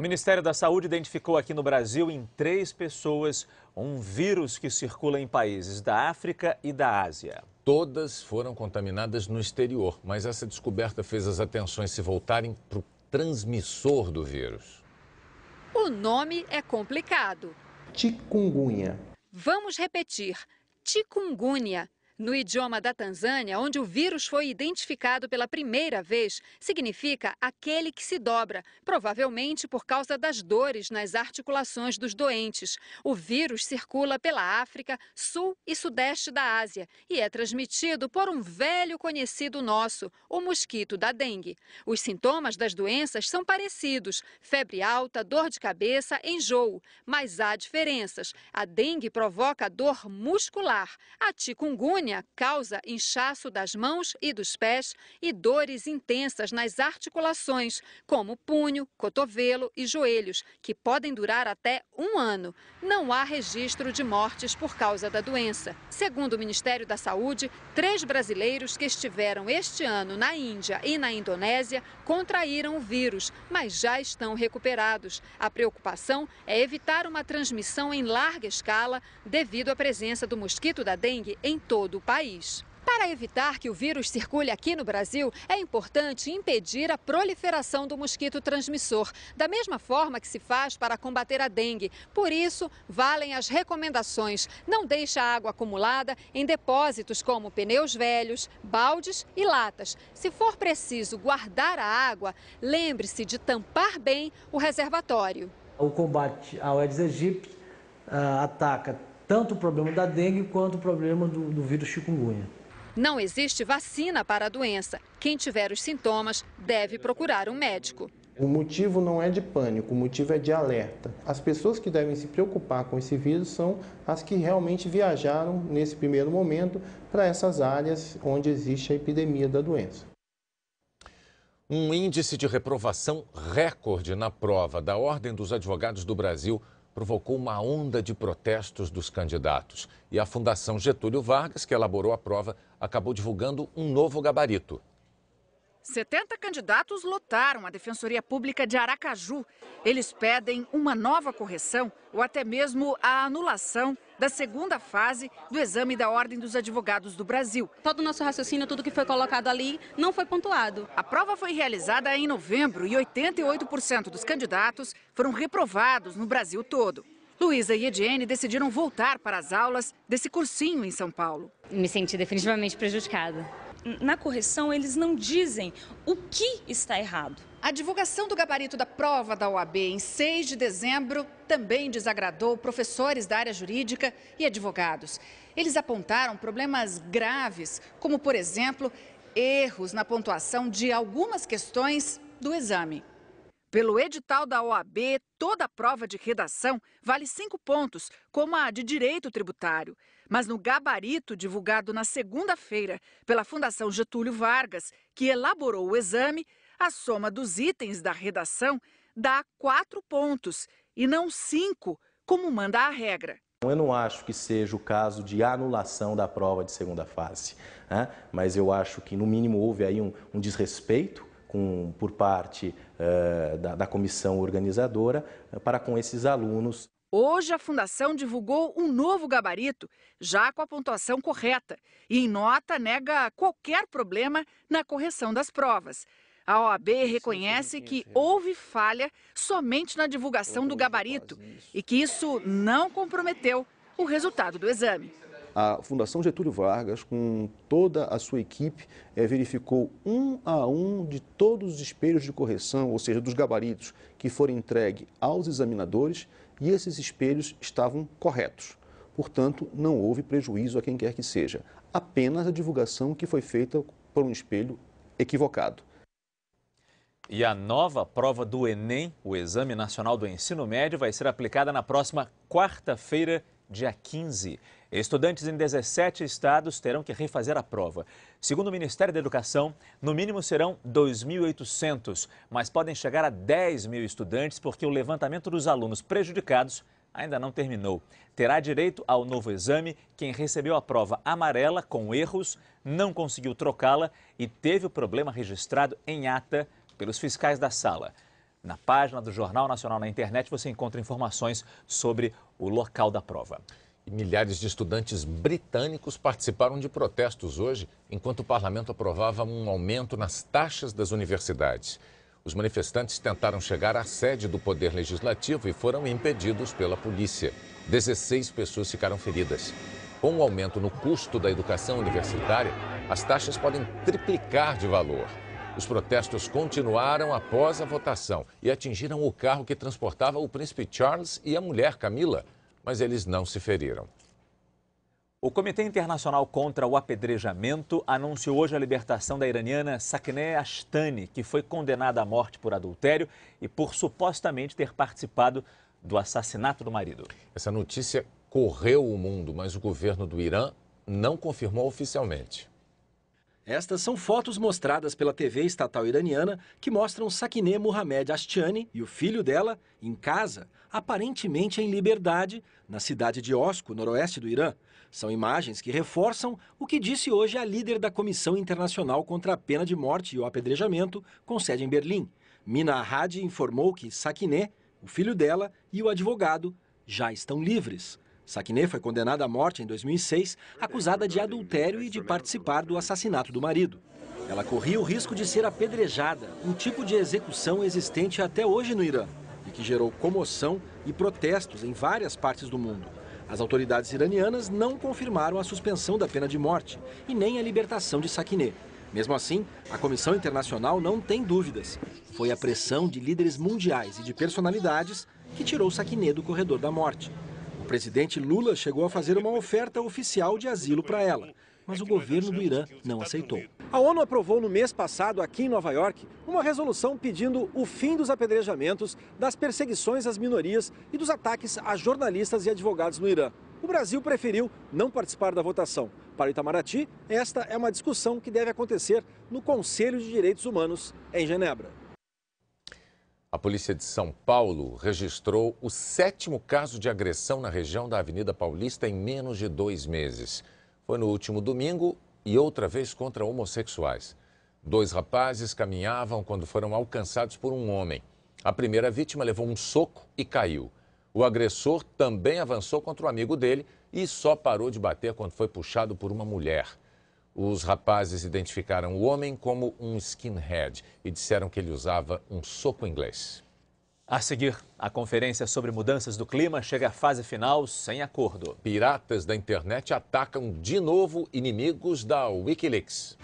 O Ministério da Saúde identificou aqui no Brasil, em três pessoas, um vírus que circula em países da África e da Ásia. Todas foram contaminadas no exterior, mas essa descoberta fez as atenções se voltarem para o transmissor do vírus. O nome é complicado. Chikungunya. Vamos repetir: chikungunya no idioma da Tanzânia, onde o vírus foi identificado pela primeira vez, significa aquele que se dobra, provavelmente por causa das dores nas articulações dos doentes. O vírus circula pela África, sul e sudeste da Ásia e é transmitido por um velho conhecido nosso, o mosquito da dengue. Os sintomas das doenças são parecidos: febre alta, dor de cabeça, enjoo. Mas há diferenças. A dengue provoca dor muscular. A chikungunya Insônia causa inchaço das mãos e dos pés e dores intensas nas articulações, como punho, cotovelo e joelhos, que podem durar até um ano. Não há registro de mortes por causa da doença. Segundo o Ministério da Saúde, três brasileiros que estiveram este ano na Índia e na Indonésia contraíram o vírus, mas já estão recuperados. A preocupação é evitar uma transmissão em larga escala devido à presença do mosquito da dengue em todo do país. Para evitar que o vírus circule aqui no Brasil, é importante impedir a proliferação do mosquito transmissor, da mesma forma que se faz para combater a dengue. Por isso, valem as recomendações: não deixe a água acumulada em depósitos como pneus velhos, baldes e latas. Se for preciso guardar a água, lembre-se de tampar bem o reservatório. O combate ao Aedes aegypti uh, ataca tanto o problema da dengue quanto o problema do, do vírus chikungunya. Não existe vacina para a doença. Quem tiver os sintomas deve procurar um médico. O motivo não é de pânico, o motivo é de alerta. As pessoas que devem se preocupar com esse vírus são as que realmente viajaram nesse primeiro momento para essas áreas onde existe a epidemia da doença. Um índice de reprovação recorde na prova da Ordem dos Advogados do Brasil provocou uma onda de protestos dos candidatos. E a Fundação Getúlio Vargas, que elaborou a prova, acabou divulgando um novo gabarito. 70 candidatos lotaram a Defensoria Pública de Aracaju. Eles pedem uma nova correção ou até mesmo a anulação da segunda fase do exame da Ordem dos Advogados do Brasil. Todo o nosso raciocínio, tudo que foi colocado ali, não foi pontuado. A prova foi realizada em novembro e 88% dos candidatos foram reprovados no Brasil todo. Luísa e Ediene decidiram voltar para as aulas desse cursinho em São Paulo. Me senti definitivamente prejudicada na correção, eles não dizem o que está errado. A divulgação do gabarito da prova da OAB em 6 de dezembro também desagradou professores da área jurídica e advogados. Eles apontaram problemas graves, como, por exemplo, erros na pontuação de algumas questões do exame. Pelo edital da OAB, toda prova de redação vale cinco pontos, como a de direito tributário. Mas no gabarito divulgado na segunda-feira pela Fundação Getúlio Vargas, que elaborou o exame, a soma dos itens da redação dá quatro pontos e não cinco, como manda a regra. Eu não acho que seja o caso de anulação da prova de segunda fase, né? mas eu acho que, no mínimo, houve aí um, um desrespeito com, por parte uh, da, da comissão organizadora eh, para com esses alunos. Hoje, a Fundação divulgou um novo gabarito, já com a pontuação correta, e em nota nega qualquer problema na correção das provas. A OAB reconhece é que houve falha somente na divulgação do gabarito e que isso não comprometeu o resultado do exame a Fundação Getúlio Vargas, com toda a sua equipe, é, verificou um a um de todos os espelhos de correção, ou seja, dos gabaritos que foram entregues aos examinadores, e esses espelhos estavam corretos. Portanto, não houve prejuízo a quem quer que seja, apenas a divulgação que foi feita por um espelho equivocado. E a nova prova do Enem, o Exame Nacional do Ensino Médio, vai ser aplicada na próxima quarta-feira, dia 15. Estudantes em 17 estados terão que refazer a prova. Segundo o Ministério da Educação, no mínimo serão 2.800, mas podem chegar a 10 mil estudantes porque o levantamento dos alunos prejudicados ainda não terminou. Terá direito ao novo exame quem recebeu a prova amarela com erros, não conseguiu trocá-la e teve o problema registrado em ata pelos fiscais da sala. Na página do Jornal Nacional na internet você encontra informações sobre o local da prova. milhares de estudantes britânicos participaram de protestos hoje, enquanto o parlamento aprovava um aumento nas taxas das universidades. Os manifestantes tentaram chegar à sede do Poder Legislativo e foram impedidos pela polícia. 16 pessoas ficaram feridas. Com o aumento no custo da educação universitária, as taxas podem triplicar de valor. Os protestos continuaram após a votação e atingiram o carro que transportava o príncipe Charles e a mulher Camila, mas eles não se feriram. O Comitê Internacional contra o Apedrejamento anunciou hoje a libertação da iraniana Sakneh Ashtani, que foi condenada à morte por adultério e por supostamente ter participado do assassinato do marido. Essa notícia correu o mundo, mas o governo do Irã não confirmou oficialmente. Estas são fotos mostradas pela TV estatal iraniana que mostram Sakineh Mohamed Ashtiani e o filho dela em casa, aparentemente em liberdade, na cidade de Osco, noroeste do Irã. São imagens que reforçam o que disse hoje a líder da Comissão Internacional contra a Pena de Morte e o Apedrejamento, com sede em Berlim. Mina Ahad informou que Sakineh, o filho dela e o advogado já estão livres. Sakineh foi condenada à morte em 2006, acusada de adultério e de participar do assassinato do marido. Ela corria o risco de ser apedrejada, um tipo de execução existente até hoje no Irã e que gerou comoção e protestos em várias partes do mundo. As autoridades iranianas não confirmaram a suspensão da pena de morte e nem a libertação de Sakineh. Mesmo assim, a Comissão Internacional não tem dúvidas. Foi a pressão de líderes mundiais e de personalidades que tirou Sakineh do corredor da morte presidente Lula chegou a fazer uma oferta oficial de asilo para ela, mas o governo do Irã não aceitou. A ONU aprovou no mês passado, aqui em Nova York, uma resolução pedindo o fim dos apedrejamentos, das perseguições às minorias e dos ataques a jornalistas e advogados no Irã. O Brasil preferiu não participar da votação. Para o Itamaraty, esta é uma discussão que deve acontecer no Conselho de Direitos Humanos, em Genebra. A polícia de São Paulo registrou o sétimo caso de agressão na região da Avenida Paulista em menos de dois meses. Foi no último domingo e outra vez contra homossexuais. Dois rapazes caminhavam quando foram alcançados por um homem. A primeira vítima levou um soco e caiu. O agressor também avançou contra o amigo dele e só parou de bater quando foi puxado por uma mulher. Os rapazes identificaram o homem como um skinhead e disseram que ele usava um soco inglês. A seguir, a conferência sobre mudanças do clima chega à fase final sem acordo. Piratas da internet atacam de novo inimigos da Wikileaks.